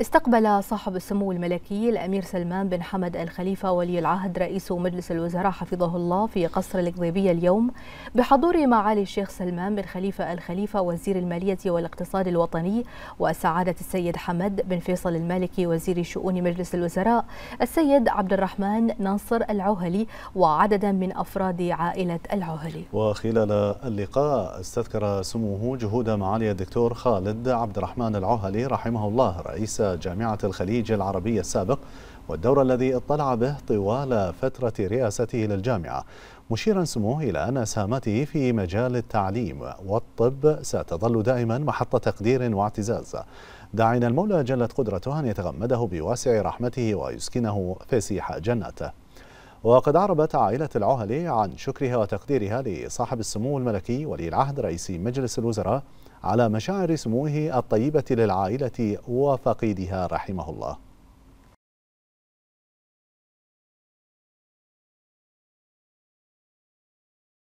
استقبل صاحب السمو الملكي الأمير سلمان بن حمد الخليفة ولي العهد رئيس مجلس الوزراء حفظه الله في قصر القضيبية اليوم بحضور معالي الشيخ سلمان بن خليفة الخليفة وزير المالية والاقتصاد الوطني وسعادة السيد حمد بن فيصل المالكي وزير شؤون مجلس الوزراء السيد عبد الرحمن ناصر العوهلي وعددا من أفراد عائلة العوهلي وخلال اللقاء استذكر سموه جهود معالي الدكتور خالد عبد الرحمن العوهلي رحمه الله رئيس جامعة الخليج العربية السابق والدور الذي اطلع به طوال فترة رئاسته للجامعة مشيرا سموه إلى أن سهامته في مجال التعليم والطب ستظل دائما محط تقدير واعتزاز داعين المولى جلت قدرته أن يتغمده بواسع رحمته ويسكنه فسيح جناته وقد أعربت عائلة العهلي عن شكرها وتقديرها لصاحب السمو الملكي ولي العهد رئيس مجلس الوزراء على مشاعر سموه الطيبة للعائلة وفقيدها رحمه الله